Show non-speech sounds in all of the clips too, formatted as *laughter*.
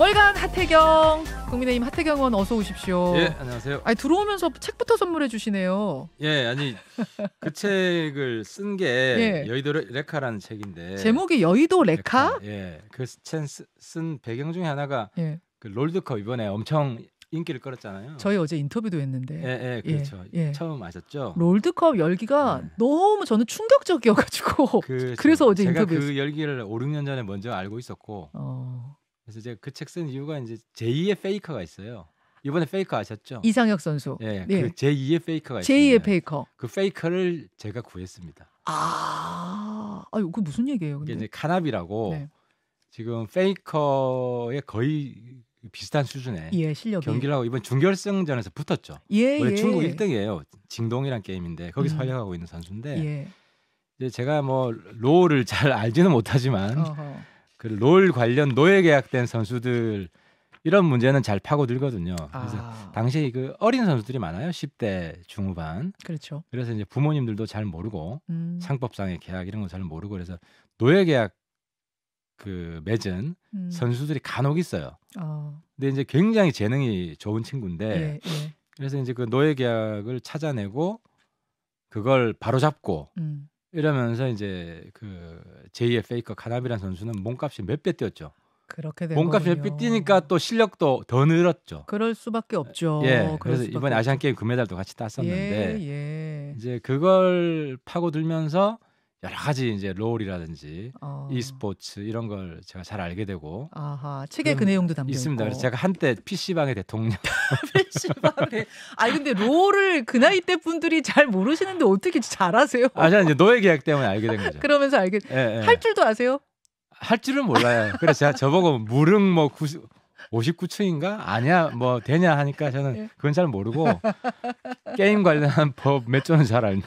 월간 하태경 국민의힘 하태경 의원 어서 오십시오. 예, 안녕하세요. 아니 들어오면서 책부터 선물해 주시네요. 예, 아니 *laughs* 그 책을 쓴게 예. 여의도 레카라는 책인데 제목이 여의도 레카? 레카 예, 그쓴 배경 중에 하나가 예. 그 롤드컵 이번에 엄청 인기를 끌었잖아요. 저희 어제 인터뷰도 했는데. 예, 예 그렇죠. 예, 예. 처음 아셨죠? 롤드컵 열기가 네. 너무 저는 충격적이어가지고. 그, *laughs* 래서 어제 인터뷰. 제가 그 열기를 5, 6년 전에 먼저 알고 있었고. 어... 그래서 제가 그책 쓴 이유가 이제 제2의 페이커가 있어요. 이번에 페이커 아셨죠? 이상혁 선수. 예, 네. 그 제2의 페이커가 제2의 있습니다. 페이커. 그 페이커를 제가 구했습니다. 아, 아유, 그 무슨 얘기예요? 근데? 이게 이제 카나비라고 네. 지금 페이커의 거의 비슷한 수준의 예, 실력 경기를 하고 이번 중결승전에서 붙었죠. 예, 원래 예. 중국 1등이에요. 징동이란 게임인데 거기서 음. 활약하고 있는 선수인데 예. 이제 제가 뭐 로우를 잘 알지는 못하지만 어허. 그롤 관련 노예 계약된 선수들 이런 문제는 잘 파고들거든요. 아. 그래서 아. 당시 그 어린 선수들이 많아요. 10대 중후반. 그렇죠. 그래서 이제 부모님들도 잘 모르고 음. 상법상의 계약 이런 거 잘 모르고 그래서 노예 계약 그 맺은 음. 선수들이 간혹 있어요. 어. 근데 이제 굉장히 재능이 좋은 친구인데 예, 예. 그래서 이제 그 노예 계약을 찾아내고 그걸 바로잡고 음. 이러면서 이제 그제이의 페이커 카나비란 선수는 몸값이 몇 배 뛰었죠. 그렇게 된 몸값이 몇 배 뛰니까 또 실력도 더 늘었죠. 그럴 수밖에 없죠. 예, 그래서 이번 아시안 게임 금메달도 같이 땄었는데 예, 예. 이제 그걸 파고들면서 여러 가지 이제 롤이라든지 어. e스포츠 이런 걸 제가 잘 알게 되고 아하, 책에 그 내용도 담겨 있습니다. 있고. 그래서 제가 한때 PC 방의 대통령 *laughs* PC 방의 아 근데 롤을 그 나이 때 분들이 잘 모르시는데 어떻게 잘아세요아 저는 이제 노예 계약 때문에 알게 된 거죠. 그러면서 알게 예, 예. 할 줄도 아세요? 할 줄은 몰라요. 그래서 제가 저보고 무릉 뭐 구수 59층인가 아니야 뭐 되냐 하니까 저는 예. 그건 잘 모르고 게임 관련한 법 몇 조는 잘 안,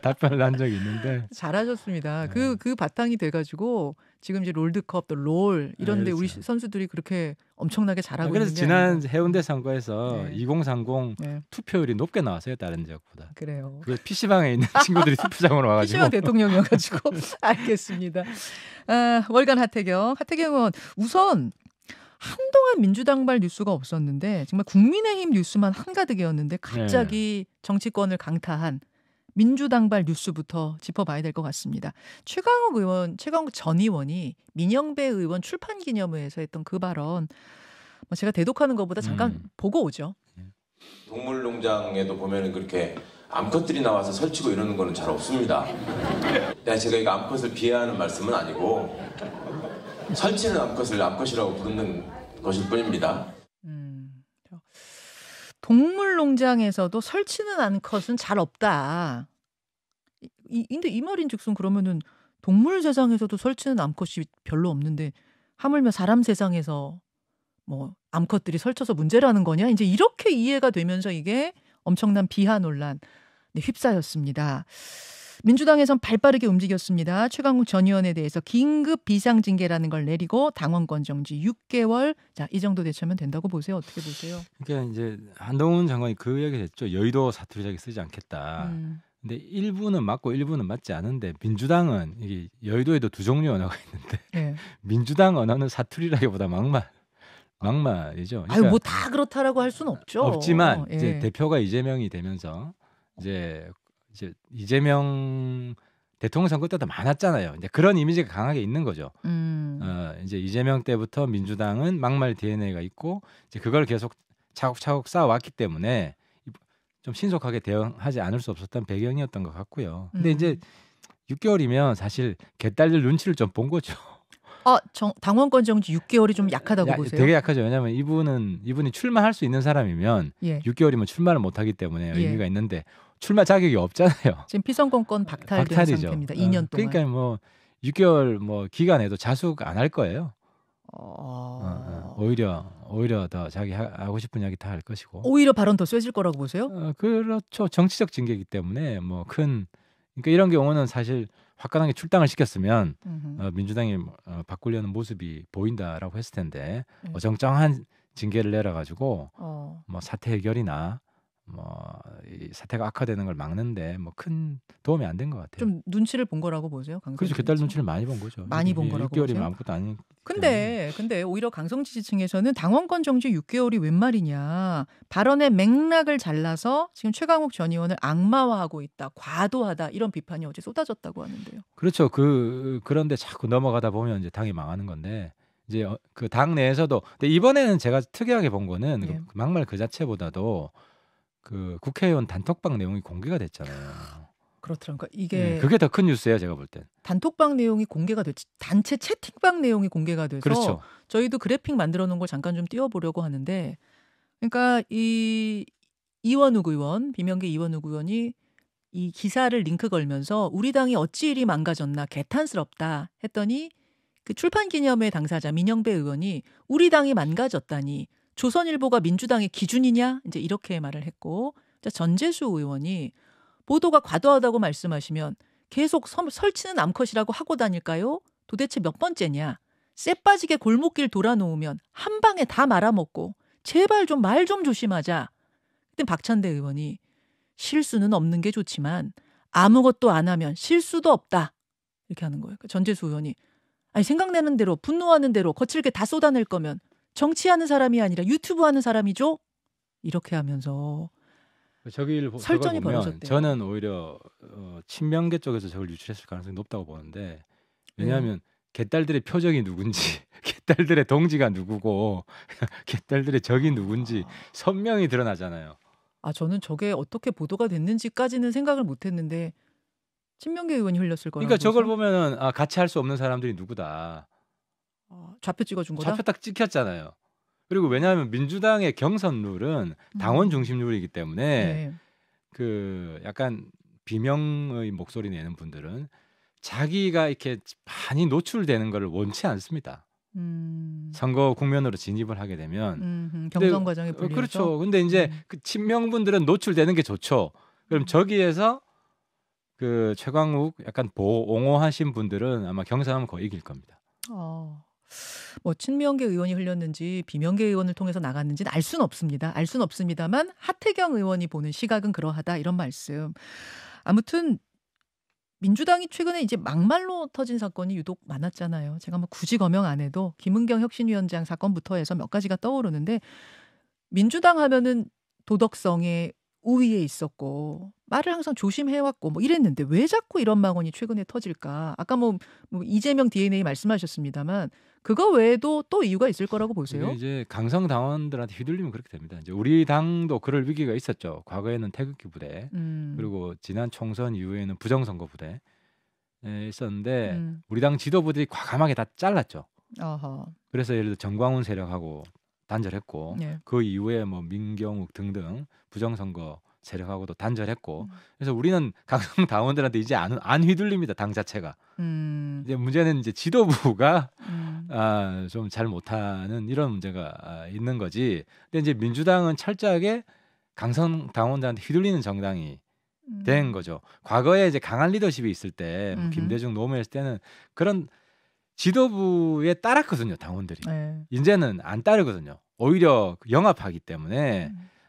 답변을 한 적이 있는데 잘하셨습니다. 그그 네. 그, 그 바탕이 돼가지고 지금 이제 롤드컵 또롤 이런데 네, 그렇죠. 우리 선수들이 그렇게 엄청나게 잘하고 그래서 지난 해운대 선거에서 네. 2030 네. 투표율이 높게 나왔어요 다른 지역보다. 그래요. 그래서 PC 방에 있는 *laughs* 친구들이 투표장으로 와가지고. PC방 대통령이어가지고 *laughs* 알겠습니다. 아, 월간 하태경, 하태경 은 우선 한동안 민주당발 뉴스가 없었는데 정말 국민의힘 뉴스만 한가득이었는데 갑자기 네. 정치권을 강타한 민주당발 뉴스부터 짚어봐야 될 것 같습니다. 최강욱 의원, 최강욱 전 의원이 민영배 의원 출판 기념회에서 했던 그 발언 뭐 제가 대독하는 것보다 잠깐 음. 보고 오죠. 예. 동물농장에도 보면은 그렇게 암컷들이 나와서 설치고 이러는 거는 잘 없습니다. *laughs* 네, 제가 이거 암컷을 비하하는 말씀은 아니고 설치는 암컷을 암컷이라고 부르는 것일 뿐입니다. 음, 동물 농장에서도 설치는 암컷은 잘 없다. 이, 근데 이 말인즉슨 그러면은 동물 세상에서도 설치는 암컷이 별로 없는데 하물며 사람 세상에서 뭐 암컷들이 설쳐서 문제라는 거냐 이제 이렇게 이해가 되면서 이게 엄청난 비하 논란에 네, 휩싸였습니다. 민주당에선 발빠르게 움직였습니다. 최강욱 전 의원에 대해서 긴급 비상징계라는 걸 내리고 당원권 정지 6개월 자 이 정도 대처면 된다고 보세요. 어떻게 보세요? 그러니까 이제 한동훈 장관이 그이야기 했죠. 여의도 사투리자기 쓰지 않겠다. 음. 근데 일부는 맞고 일부는 맞지 않은데 민주당은 이게 여의도에도 두 종류 언어가 있는데 네. *laughs* 민주당 언어는 사투리라기보다 막말 막말이죠. 그러니까 아유 뭐 뭐다 그렇다라고 할 수는 없죠. 없지만 예. 이제 대표가 이재명이 되면서 이제 이제 이재명 대통령 선거 때도 많았잖아요. 이제 그런 이미지가 강하게 있는 거죠. 음. 어, 이제 이재명 때부터 민주당은 막말 DNA가 있고 이제 그걸 계속 차곡차곡 쌓아왔기 때문에 좀 신속하게 대응하지 않을 수 없었던 배경이었던 것 같고요. 근데 음. 이제 6개월이면 사실 개딸들 눈치를 좀 본 거죠. 아, 정, 당원권 정지 6개월이 좀 약하다고 야, 보세요? 되게 약하죠. 왜냐하면 이분은 이분이 출마할 수 있는 사람이면 예. 6개월이면 출마를 못하기 때문에 예. 의미가 있는데 출마 자격이 없잖아요. *laughs* 지금 피선거권 박탈된 박탈이죠. 상태입니다. 2년 음, 동안. 그러니까 뭐 6개월 뭐 기간에도 자숙 안 할 거예요. 어, 어... 어, 오히려 오히려 더 자기 하, 고 싶은 이야기 다 할 것이고. 오히려 발언 더 쎄질 거라고 보세요? 어, 그렇죠. 정치적 징계이기 때문에 뭐 큰 그러니까 이런 경우는 사실 화끈하게 출당을 시켰으면 어, 민주당이 뭐, 어, 바꾸려는 모습이 보인다라고 했을 텐데 음. 뭐 어정정한 네. 징계를 내려 가지고 어. 뭐 사태 해결이나 뭐이 사태가 악화되는 걸 막는데 뭐 큰 도움이 안 된 것 같아요. 좀 눈치를 본 거라고 보세요, 강성. 그렇죠, 개딸 눈치를 많이 본 거죠. 많이 본 거라고. 6개월이면 아무것도 아닌. 근데 근데 오히려 강성 지지층에서는 당원권 정지 6개월이 웬 말이냐 발언의 맥락을 잘라서 지금 최강욱 전 의원을 악마화하고 있다, 과도하다 이런 비판이 어제 쏟아졌다고 하는데요. 그렇죠. 그 그런데 자꾸 넘어가다 보면 이제 당이 망하는 건데. 이제 어, 그당 내에서도 근데 이번에는 제가 특이하게 본 거는 예. 그 막말 그 자체보다도 그 국회의원 단톡방 내용이 공개가 됐잖아요. 그렇더라고요. 그러니까 네, 이게 네, 그게 더 큰 뉴스예요, 제가 볼 땐. 단톡방 내용이 공개가 됐지. 단체 채팅방 내용이 공개가 돼서 그렇죠. 저희도 그래픽 만들어 놓은 걸 잠깐 좀 띄워 보려고 하는데 그러니까 이 이원욱 의원, 비명계 이원욱 의원이 이 기사를 링크 걸면서 우리 당이 어찌 이리 망가졌나 개탄스럽다 했더니 그 출판 기념회 당사자 민영배 의원이 우리 당이 망가졌다니 조선일보가 민주당의 기준이냐? 이제 이렇게 말을 했고 전재수 의원이 보도가 과도하다고 말씀하시면 계속 설, 설치는 암컷이라고 하고 다닐까요? 도대체 몇 번째냐? 쎄빠지게 골목길 돌아놓으면 한 방에 다 말아먹고 제발 좀 말좀 좀 조심하자. 그때 박찬대 의원이 실수는 없는 게 좋지만 아무것도 안 하면 실수도 없다. 이렇게 하는 거예요. 그러니까 전재수 의원이 아니 생각나는 대로 분노하는 대로 거칠게 다 쏟아낼 거면 정치하는 사람이 아니라 유튜브 하는 사람이죠. 이렇게 하면서 저기를 설전이 벌어졌대 저는 오히려 어, 친명계 쪽에서 저걸 유출했을 가능성이 높다고 보는데 왜냐하면 음. 네. 개딸들의 표정이 누군지, 개딸들의 *laughs* 동지가 누구고, 개딸들의 *laughs* 적이 누군지 아. 선명히 드러나잖아요. 아 저는 저게 어떻게 보도가 됐는지까지는 생각을 못했는데 친명계 의원이 흘렸을 거라고. 그러니까 저걸 보면은 아, 같이 할 수 없는 사람들이 누구다. 어, 좌표 찍어준 거죠? 좌표 딱 찍혔잖아요. 그리고 왜냐하면 민주당의 경선 룰은 음. 당원 중심 룰이기 때문에 네. 그 약간 비명의 목소리 내는 분들은 자기가 이렇게 많이 노출되는 걸 원치 않습니다. 음. 선거 국면으로 진입을 하게 되면 음, 경선 과정에 어, 불리해서 그렇죠. 근데 이제 음. 그 친명분들은 노출되는 게 좋죠. 그럼 음. 저기에서 그 최광욱 약간 보옹호하신 분들은 아마 경선하면 거의 이길 겁니다. 어. 뭐 친명계 의원이 흘렸는지 비명계 의원을 통해서 나갔는지는 알 수는 없습니다. 알 수는 없습니다만 하태경 의원이 보는 시각은 그러하다 이런 말씀. 아무튼 민주당이 최근에 이제 막말로 터진 사건이 유독 많았잖아요. 제가 뭐 굳이 거명 안 해도 김은경 혁신위원장 사건부터 해서 몇 가지가 떠오르는데 민주당 하면은 도덕성에 우위에 있었고 말을 항상 조심해왔고 뭐 이랬는데 왜 자꾸 이런 망언이 최근에 터질까? 아까 뭐, 뭐 이재명 DNA 말씀하셨습니다만 그거 외에도 또 이유가 있을 거라고 보세요. 이제 강성 당원들한테 휘둘리면 그렇게 됩니다. 이제 우리 당도 그럴 위기가 있었죠. 과거에는 태극기 부대 음. 그리고 지난 총선 이후에는 부정선거 부대 예, 있었는데 음. 우리 당 지도부들이 과감하게 다 잘랐죠. 어허. 그래서 예를 들어 정광훈 세력하고 단절했고 예. 그 이후에 뭐 민경욱 등등 부정선거 세력하고도 단절했고 음. 그래서 우리는 *laughs* 강성 당원들한테 이제 안, 안 휘둘립니다 당 자체가 음. 이제 문제는 이제 지도부가 음. 아, 좀 잘 못하는 이런 문제가 아, 있는 거지 근데 이제 민주당은 철저하게 강성 당원들한테 휘둘리는 정당이 된 음. 거죠 과거에 이제 강한 리더십이 있을 때뭐 김대중 노무현 때는 그런 지도부에 따랐거든요 당원들이. 네. 이제는 안 따르거든요. 오히려 영합하기 때문에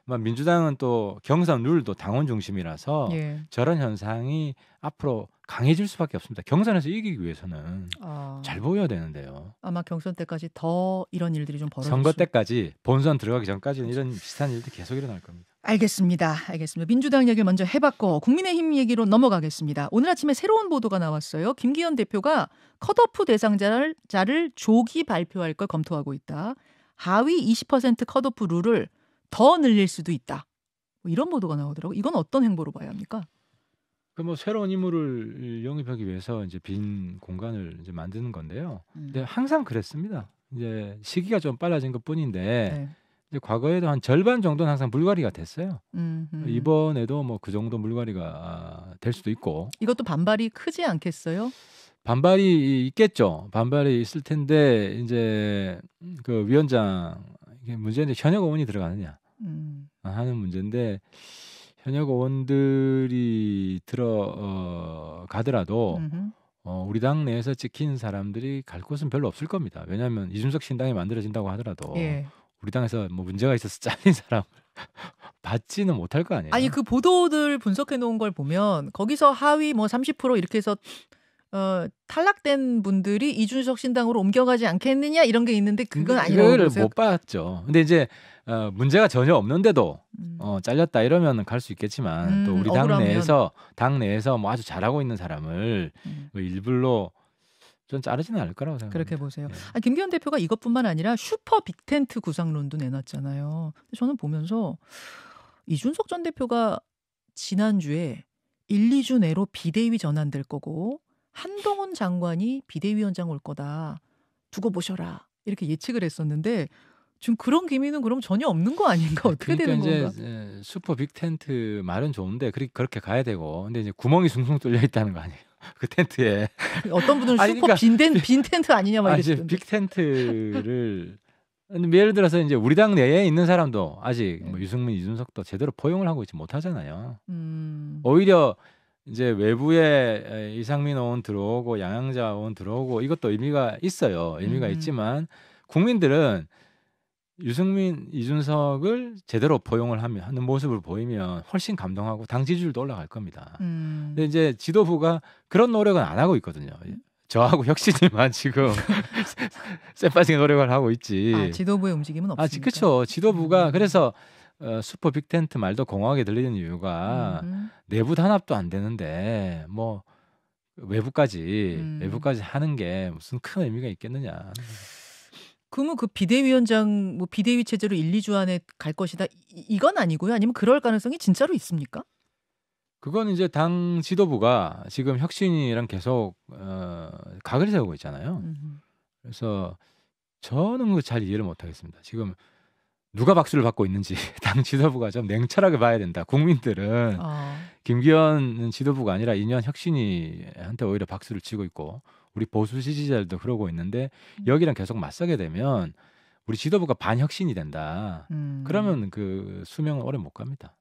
음. 민주당은 또 경선 룰도 당원 중심이라서 예. 저런 현상이 앞으로 강해질 수밖에 없습니다. 경선에서 이기기 위해서는 아... 잘 보여야 되는데요. 아마 경선 때까지 더 이런 일들이 좀 벌어질 선거 때까지 본선 들어가기 전까지는 이런 비슷한 일들이 계속 일어날 겁니다. 알겠습니다. 알겠습니다. 민주당 얘기를 먼저 해봤고 국민의힘 얘기로 넘어가겠습니다. 오늘 아침에 새로운 보도가 나왔어요. 김기현 대표가 컷오프 대상자를 조기 발표할 걸 검토하고 있다. 하위 20% 컷오프 룰을 더 늘릴 수도 있다. 뭐 이런 보도가 나오더라고. 이건 어떤 행보로 봐야 합니까? 그 뭐 새로운 인물을 영입하기 위해서 이제 빈 공간을 이제 만드는 건데요. 음. 근데 항상 그랬습니다. 이제 시기가 좀 빨라진 것뿐인데 네. 근데 과거에도 한 절반 정도는 항상 물갈이가 됐어요. 음, 음. 이번에도 뭐 그 정도 물갈이가 될 수도 있고. 이것도 반발이 크지 않겠어요? 반발이 있겠죠. 반발이 있을 텐데 이제 그 위원장 이게 문제는 현역 의원이 들어가느냐 음. 하는 문제인데 현역 의원들이 들어가더라도 어, 어, 우리 당 내에서 찍힌 사람들이 갈 곳은 별로 없을 겁니다. 왜냐하면 이준석 신당이 만들어진다고 하더라도 예. 우리 당에서 뭐 문제가 있어서 *laughs* 잘린 사람 받지는 못할 거 아니에요. 아니 그 보도들 분석해 놓은 걸 보면 거기서 하위 뭐30% 이렇게 해서 어, 탈락된 분들이 이준석 신당으로 옮겨가지 않겠느냐 이런 게 있는데 그건 아니라고 그걸 못 봤죠. 근데 이제 어, 문제가 전혀 없는데도 음. 어, 잘렸다 이러면 갈 수 있겠지만 음, 또 우리 당 억울하면. 내에서 당 내에서 뭐 아주 잘하고 있는 사람을 음. 뭐 일부러 전 자르지는 않을 거라고 생각합니다. 그렇게 보세요. 네. 아, 김기현 대표가 이것뿐만 아니라 슈퍼 빅텐트 구상론도 내놨잖아요. 저는 보면서 이준석 전 대표가 지난주에 1, 2주 내로 비대위 전환될 거고 한동훈 장관이 비대위원장 올 거다. 두고 보셔라. 이렇게 예측을 했었는데 지금 그런 기미는 그럼 전혀 없는 거 아닌가 어떻게 그러니까 되는 이제 건 예, 슈퍼 빅 텐트 말은 좋은데 그렇게 가야 되고 근데 이제 구멍이 숭숭 뚫려 있다는 거 아니에요. 그 텐트에 어떤 분은 들 슈퍼 그러니까, 빈텐 빈 텐트 아니냐 막 이랬는데 빅 텐트를 근데 예를 들어서 이제 우리 당 내에 있는 사람도 아직 네. 뭐 유승민, 이준석도 제대로 포용을 하고 있지 못하잖아요. 음. 오히려 이제 외부에 이상민 의원 들어오고 양양자 의원 들어오고 이것도 의미가 있어요. 의미가 음. 있지만 국민들은 유승민, 이준석을 제대로 포용을 하는 모습을 보이면 훨씬 감동하고 당 지지율도 올라갈 겁니다. 음. 근데 이제 지도부가 그런 노력은 안 하고 있거든요. 저하고 *laughs* 혁신이만 지금 *laughs* 쎄빠지게 노력을 하고 있지. 아, 지도부의 움직임은 없습니까? 아, 그렇죠. 지도부가 음. 그래서 어, 슈퍼 빅텐트 말도 공허하게 들리는 이유가 음. 내부 단합도 안 되는데 뭐 외부까지 음. 외부까지 하는 게 무슨 큰 의미가 있겠느냐. 그러면 그 비대위원장 뭐 비대위 체제로 1, 2주 안에 갈 것이다 이, 건 아니고요. 아니면 그럴 가능성이 진짜로 있습니까? 그건 이제 당 지도부가 지금 혁신이랑 계속 어, 각을 세우고 있잖아요. 음 그래서 저는 잘 이해를 못하겠습니다. 지금 누가 박수를 받고 있는지 *laughs* 당 지도부가 좀 냉철하게 봐야 된다. 국민들은 어. 아. 김기현 지도부가 아니라 2년 혁신이한테 오히려 박수를 치고 있고 우리 보수 지지자들도 그러고 있는데 음. 여기랑 계속 맞서게 되면 우리 지도부가 반혁신이 된다. 음. 그러면 그 수명은 오래 못 갑니다.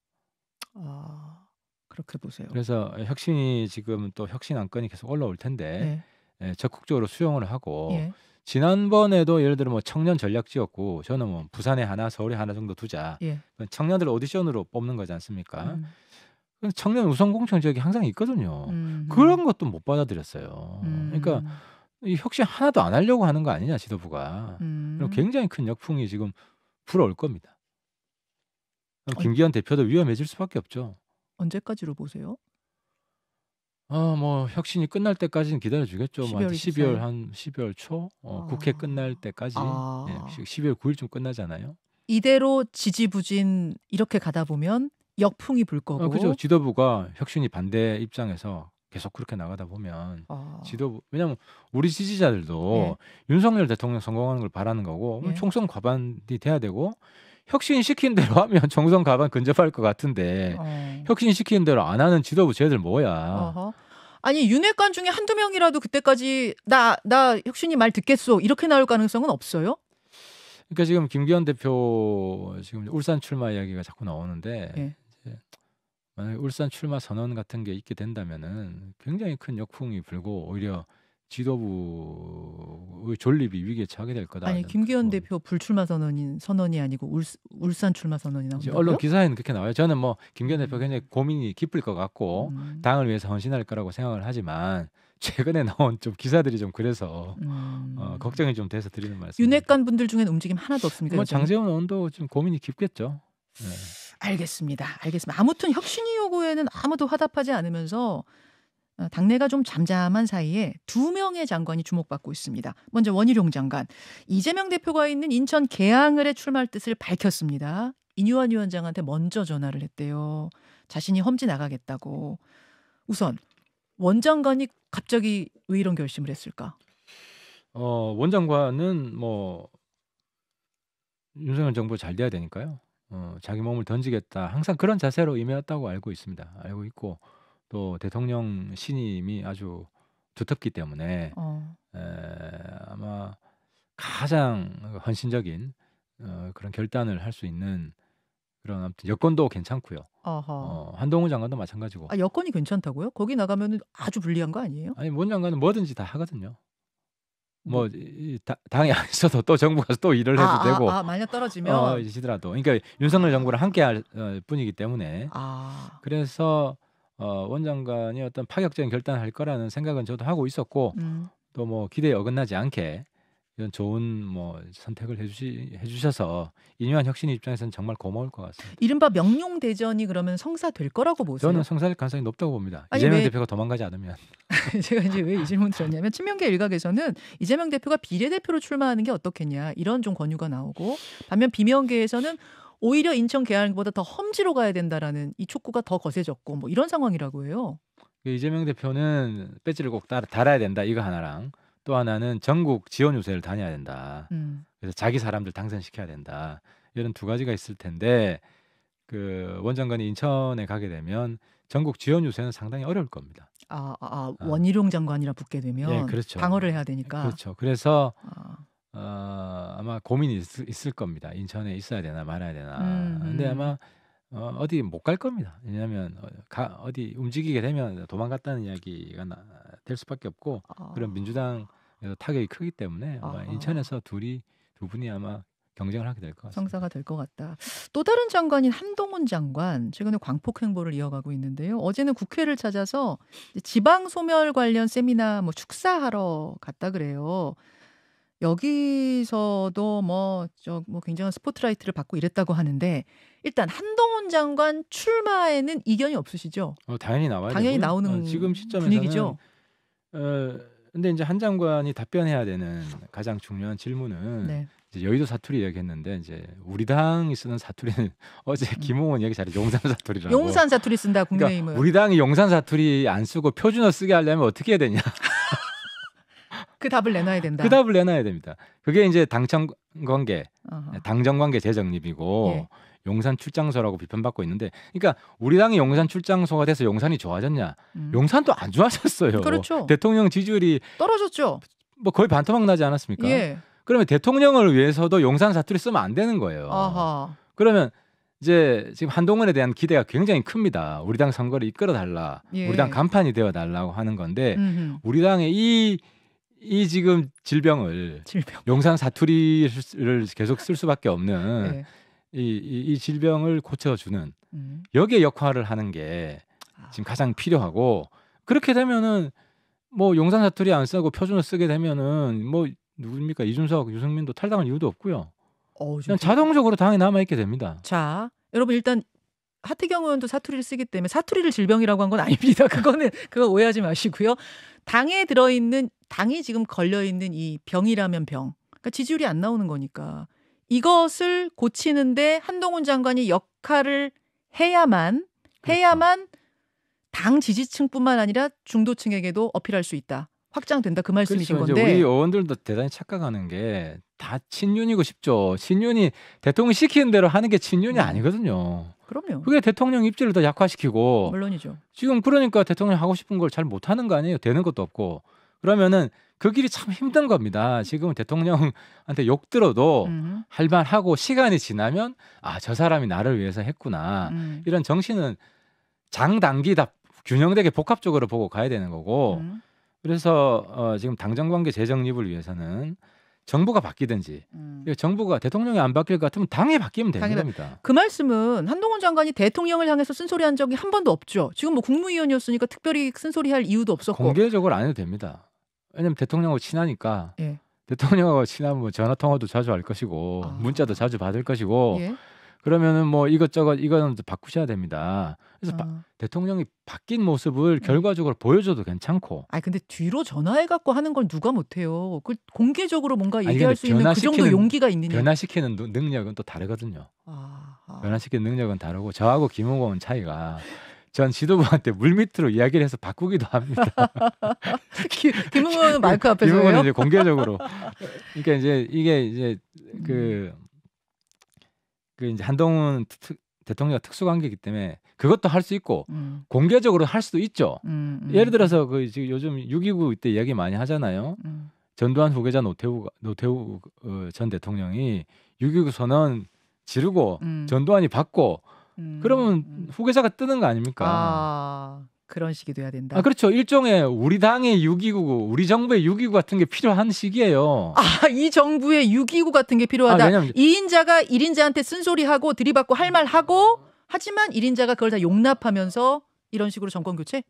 아 그렇게 보세요. 그래서 혁신이 지금 또 혁신 안건이 계속 올라올 텐데 네. 예, 적극적으로 수용을 하고 예. 지난번에도 예를 들어 뭐 청년 전략지였고 저는 뭐 부산에 하나 서울에 하나 정도 두자 예. 청년들 오디션으로 뽑는 거지 않습니까? 음. 청년 우선공천 지역이 항상 있거든요. 음. 그런 것도 못 받아들였어요. 그러니까 음. 그러니까 이 혁신 하나도 안 하려고 하는 거 아니냐 지도부가. 음. 그럼 굉장히 큰 역풍이 지금 불어올 겁니다. 김기현 대표도 위험해질 수밖에 없죠. 언제까지로 보세요? 아, 뭐 혁신이 끝날 때까지는 기다려 주겠죠. 12월, 뭐 12월 한 12월 초 어, 아. 국회 끝날 때까지 아. 예, 12월 9일쯤 끝나잖아요. 이대로 지지부진 이렇게 가다 보면 역풍이 불 어, 거고. 어, 그죠. 지도부가 혁신이 반대 입장에서 계속 그렇게 나가다 보면 어. 지도부 왜냐하면 우리 지지자들도 예. 윤석열 대통령 성공하는 걸 바라는 거고 예. 총선 과반이 돼야 되고 혁신 시키는 대로 *laughs* 하면 총선 과반 근접할 것 같은데 어. 혁신 시키는 대로 안 하는 지도부 쟤들 뭐야? 어허. 아니 윤핵관 중에 한두 명이라도 그때까지 나나 나 혁신이 말 듣겠소 이렇게 나올 가능성은 없어요? 그러니까 지금 김기현 대표 지금 울산 출마 이야기가 자꾸 나오는데 예. 예. 만약에 울산 출마 선언 같은 게 있게 된다면은 굉장히 큰 역풍이 불고 오히려 지도부의 존립이 위기에 처하게 될 거다. 아니 김기현 대표 불출마 선언인 선언이 아니고 울, 울산 출마 선언이 나온다 언론 기사에는 그렇게 나와요. 저는 뭐 김기현 대표 음. 굉장히 고민이 깊을 것 같고 음. 당을 위해서 헌신할 거라고 생각을 하지만 최근에 나온 좀 기사들이 좀 그래서 음. 어, 걱정이 좀 돼서 드리는 말씀. 윤핵관 분들 중에는 움직임 하나도 없습니까? 뭐 장재원 의원도 좀 고민이 깊겠죠. 네. 알겠습니다. 알겠습니다. 아무튼 혁신위 요구에는 아무도 화답하지 않으면서 어, 당내가 좀 잠잠한 사이에 두 명의 장관이 주목받고 있습니다. 먼저 원희룡 장관, 이재명 대표가 있는 인천 계항을에 출마할 뜻을 밝혔습니다. 이뉴환 위원장한테 먼저 전화를 했대요. 자신이 험지 나가겠다고. 우선 원 장관이 갑자기 왜 이런 결심을 했을까? 어, 원 장관은 뭐 윤석열 정부 잘 돼야 되니까요. 어, 자기 몸을 던지겠다. 항상 그런 자세로 임해왔다고 알고 있습니다. 알고 있고 또 대통령 신임이 아주 두텁기 때문에 어. 에, 아마 가장 헌신적인 어, 그런 결단을 할 수 있는 그런 아무튼 여건도 괜찮고요. 아하. 어, 한동훈 장관도 마찬가지고. 아, 여건이 괜찮다고요? 거기 나가면 아주 불리한 거 아니에요? 아니, 뭔 장관은 뭐든지 다 하거든요. 뭐이당에안 있어도 또 정부가 또 일을 해도 아, 아 되고 아, 아 말려 떨어지면 어, 이시더라도 그러니까 윤석열 정부를 함께할 어, 뿐이기 때문에 아. 그래서 어, 원 장관이 어떤 파격적인 결단을 할 거라는 생각은 저도 하고 있었고 음. 또뭐 기대에 어긋나지 않게 이런 좋은 뭐 선택을 해주시 해주셔서 인유한 혁신 입장에서는 정말 고마울 것 같습니다. 이른바 명용 대전이 그러면 성사될 거라고 보세요? 저는 성사될 가능성이 높다고 봅니다. 아니, 이재명 왜... 대표가 도망가지 않으면. *laughs* 제가 이제 왜 이 질문 드렸냐면 친명계 일각에서는 이재명 대표가 비례대표로 출마하는 게 어떻겠냐 이런 좀 권유가 나오고 반면 비명계에서는 오히려 인천 개항보다 더 험지로 가야 된다라는 이 촉구가 더 거세졌고 뭐 이런 상황이라고 해요. 이재명 대표는 배지를 꼭 달아야 된다 이거 하나랑 또 하나는 전국 지원 유세를 다녀야 된다. 음. 그래서 자기 사람들 당선시켜야 된다. 이런 두 가지가 있을 텐데 그 원장관이 인천에 가게 되면 전국 지원 유세는 상당히 어려울 겁니다. 아, 아, 아, 아 원희룡 장관이라 붙게 되면 예, 그렇죠. 방어를 해야 되니까. 그렇죠. 그래서 아. 어, 아마 고민이 있, 있을, 겁니다. 인천에 있어야 되나 말아야 되나. 음, 음. 근데 아마 어, 어디 못 갈 겁니다. 왜냐하면 어, 가, 어디 움직이게 되면 도망갔다는 이야기가 나, 될 수밖에 없고 아. 그런 민주당 타격이 크기 때문에 아마 아. 인천에서 둘이 두 분이 아마 경쟁을 하게 될 것 같습니다. 성사가 될 것 같다. 또 다른 장관인 한동훈 장관 최근에 광폭 행보를 이어가고 있는데요. 어제는 국회를 찾아서 지방 소멸 관련 세미나 뭐 축사하러 갔다 그래요. 여기서도 뭐 저뭐 뭐 굉장한 스포트라이트를 받고 이랬다고 하는데 일단 한동훈 장관 출마에는 이견이 없으시죠? 어, 당연히 나와요. 당연히 나오는 어, 지금 시점에서는 분위기죠. 어, 근데 이제 한 장관이 답변해야 되는 가장 중요한 질문은 네. 이제 여의도 사투리 이야기했는데 이제 우리 당이 쓰는 사투리는 *laughs* 어제 음. 김홍원 이야기 잘해 용산 사투리라고. 용산 사투리 쓴다 국민의힘은. 그러니까 우리 당이 용산 사투리 안 쓰고 표준어 쓰게 하려면 어떻게 해야 되냐. *laughs* 그 답을 내놔야 된다. 그 답을 내놔야 됩니다. 그게 이제 당청 관계, 당정 관계 재정립이고 예. 용산 출장소라고 비판받고 있는데 그러니까 우리 당이 용산 출장소가 돼서 용산이 좋아졌냐? 음. 용산도 안 좋아졌어요. 그렇죠. 대통령 지지율이 떨어졌죠. 뭐 거의 반토막 나지 않았습니까? 예. 그러면 대통령을 위해서도 용산 사투리 쓰면 안 되는 거예요. 아하. 그러면 이제 지금 한동훈에 대한 기대가 굉장히 큽니다. 우리 당 선거를 이끌어 달라, 예. 우리 당 간판이 되어 달라고 하는 건데 음흠. 우리 당의 이 이 지금 질병을 질병. 용산 사투리를 계속 쓸 수밖에 없는 예. 이, 이, 이 질병을 고쳐주는 음. 여기에 역할을 하는 게 아. 지금 가장 필요하고 그렇게 되면은 뭐 용산 사투리 안 쓰고 표준어 쓰게 되면은 뭐 누굽니까 이준석, 유승민도 탈당할 이유도 없고요. 어, 그냥 자동적으로 당에 남아 있게 됩니다. 자, 여러분 일단 하태경 의원도 사투리를 쓰기 때문에 사투리를 질병이라고 한 건 아닙니다. *laughs* 그거는 그거 오해하지 마시고요. 당에 들어 있는 당이 지금 걸려 있는 이 병이라면 병. 그러니까 지지율이 안 나오는 거니까 이것을 고치는데 한동훈 장관이 역할을 해야만 그렇죠. 해야만 그렇죠. 당 지지층뿐만 아니라 중도층에게도 어필할 수 있다. 확장된다 그 말씀이신 그렇죠. 건데 우리 의원들도 대단히 착각하는 게 다 친윤이고 싶죠. 친윤이 대통령 시키는 대로 하는 게 친윤이 음. 아니거든요. 그럼요. 그게 대통령 입지를 더 약화시키고 물론이죠. 지금 그러니까 대통령 하고 싶은 걸 잘못 하는 거 아니에요. 되는 것도 없고 그러면은 그 길이 참 힘든 겁니다. 지금 대통령한테 욕 들어도 음. 할만하고 시간이 지나면 아 저 사람이 나를 위해서 했구나 음. 이런 정신은 장단기 다 균형되게 복합적으로 보고 가야 되는 거고 음. 그래서 어, 지금 당정관계 재정립을 위해서는 정부가 바뀌든지 음. 정부가 대통령이 안 바뀔 것 같으면 당에 바뀌면 되는 당에 겁니다. 그 말씀은 한동훈 장관이 대통령을 향해서 쓴소리한 적이 한 번도 없죠. 지금 뭐 국무위원이었으니까 특별히 쓴소리할 이유도 없었고 공개적으로 안 해도 됩니다. 왜냐면 대통령하고 친하니까 예. 대통령하고 친하면 뭐 전화 통화도 자주 할 것이고 아. 문자도 자주 받을 것이고 예. 그러면은 뭐 이것저것 이거는 바꾸셔야 됩니다. 그래서 아. 바, 대통령이 바뀐 모습을 예. 결과적으로 보여줘도 괜찮고. 아 근데 뒤로 전화해 갖고 하는 걸 누가 못해요. 그 공개적으로 뭔가 얘기할 아니, 수 있는 그 정도 용기가 있느냐. 변화시키는 능력은 또 다르거든요. 아, 아. 변화시키는 능력은 다르고 저하고 김호공은 차이가 *laughs* 전 지도부한테 물밑으로 이야기를 해서 바꾸기도 합니다. *laughs* 김웅은 예, 마이크 앞에서 김웅은 이제 공개적으로. 그러니까 이제 이게 이제 그, 그 이제 한동훈 특, 대통령 특수관계이기 때문에 그것도 할 수 있고 음. 공개적으로 할 수도 있죠. 음, 음. 예를 들어서 그 지금 요즘 6.29이때 이야기 많이 하잖아요. 음. 전두환 후계자 노태우 노태우 어, 전 대통령이 6.29 선언 지르고 음. 전두환이 받고 음. 그러면 음. 후계자가 뜨는 거 아닙니까? 아. 그런 식이 돼야 된다. 아, 그렇죠. 일종의 우리 당의 유기9 우리 정부의 유기9 같은 게 필요한 시기예요. 아, 이 정부의 유기9 같은 게 필요하다. 아, 왜냐면... 2인자가 1인자한테 쓴소리하고 들이받고 할 말하고 하지만 1인자가 그걸 다 용납하면서 이런 식으로 정권 교체?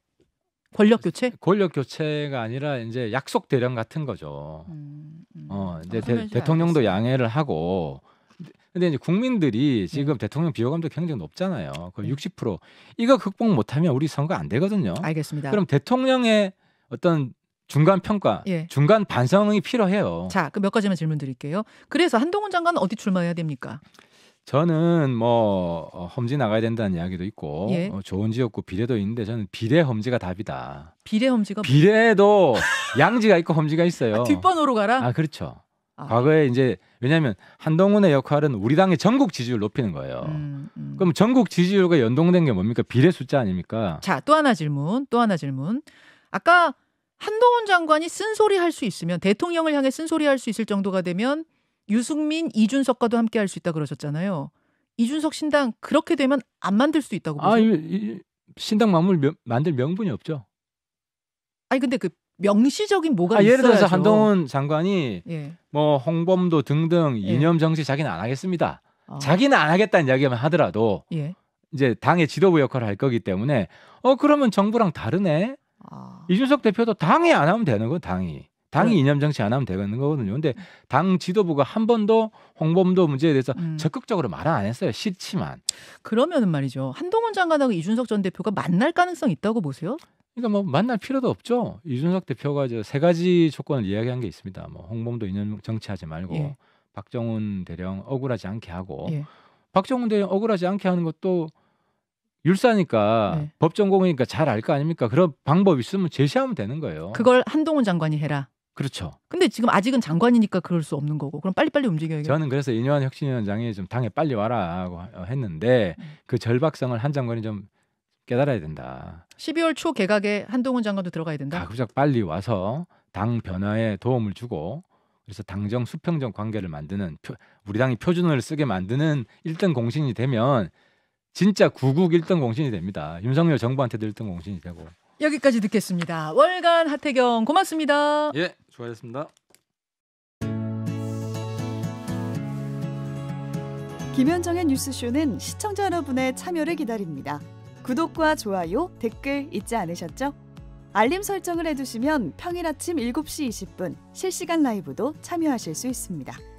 권력 교체? 권력 교체가 아니라 이제 약속 대령 같은 거죠. 음, 음. 어, 이제 아, 대, 통령도 양해를 하고 근데 이제 국민들이 네. 지금 네. 대통령 비호감도 굉장히 높잖아요. 거의 네. 60%. 이거 극복 못하면 우리 선거 안 되거든요. 알겠습니다. 그럼 대통령의 어떤 중간 평가, 예. 중간 반성이 필요해요. 자, 그 몇 가지만 질문 드릴게요. 그래서 한동훈 장관은 어디 출마해야 됩니까? 저는 뭐 어, 험지 나가야 된다는 이야기도 있고 예. 어, 좋은 지역구 비례도 있는데 저는 비례 험지가 답이다. 비례 험지가 뭐- 비례도 양지가 있고 험지가 있어요. 아, 뒷번호로 가라. 아 그렇죠. 아. 과거에 이제 왜냐하면 한동훈의 역할은 우리 당의 전국 지지율 높이는 거예요. 음, 음. 그럼 전국 지지율과 연동된 게 뭡니까? 비례 숫자 아닙니까? 자, 또 하나 질문, 또 하나 질문. 아까 한동훈 장관이 쓴소리 할 수 있으면 대통령을 향해 쓴소리 할 수 있을 정도가 되면 유승민, 이준석과도 함께 할 수 있다 그러셨잖아요. 이준석 신당 그렇게 되면 안 만들 수 있다고 아, 보세요? 아, 이, 이, 신당 만물 명, 만들 명분이 없죠. 아니 근데 그 명시적인 뭐가 아, 예를 있어야죠. 들어서 한동훈 장관이 예. 뭐 홍범도 등등 예. 이념 정치 자기는 안 하겠습니다. 어. 자기는 안 하겠다는 이야기만 하더라도 예. 이제 당의 지도부 역할을 할 거기 때문에 어 그러면 정부랑 다르네. 아. 이준석 대표도 당이 안 하면 되는 거 당이. 당이 네. 이념 정치 안 하면 되는 거거든요. 근데 당 지도부가 한 번도 홍범도 문제에 대해서 음. 적극적으로 말을 안 했어요. 싫지만. 그러면은 말이죠. 한동훈 장관하고 이준석 전 대표가 만날 가능성 있다고 보세요? 그러니까 뭐 만날 필요도 없죠. 이준석 대표가 저세 가지 조건을 이야기한 게 있습니다. 뭐 홍범도 인연 정치하지 말고 예. 박정훈 대령 억울하지 않게 하고 예. 박정훈 대령 억울하지 않게 하는 것도 율사니까 예. 법정공이니까잘 알 거 아닙니까? 그런 방법 있으면 제시하면 되는 거예요. 그걸 한동훈 장관이 해라. 그렇죠. 근데 지금 아직은 장관이니까 그럴 수 없는 거고 그럼 빨리빨리 움직여야겠죠. 저는 그래서 이뇨한 혁신위원장이 좀 당에 빨리 와라고 어, 했는데 음. 그 절박성을 한 장관이 좀 깨달아야 된다. 12월 초 개각에 한동훈 장관도 들어가야 된다. 가급적 빨리 와서 당 변화에 도움을 주고 그래서 당정 수평적 관계를 만드는 표, 우리 당이 표준을 쓰게 만드는 1등 공신이 되면 진짜 구국 1등 공신이 됩니다. 윤석열 정부한테도 1등 공신이 되고. 여기까지 듣겠습니다. 월간 하태경 고맙습니다. 예, 좋아하셨습니다 김현정의 뉴스쇼는 시청자 여러분의 참여를 기다립니다. 구독과 좋아요, 댓글 잊지 않으셨죠? 알림 설정을 해두시면 평일 아침 7시 20분 실시간 라이브도 참여하실 수 있습니다.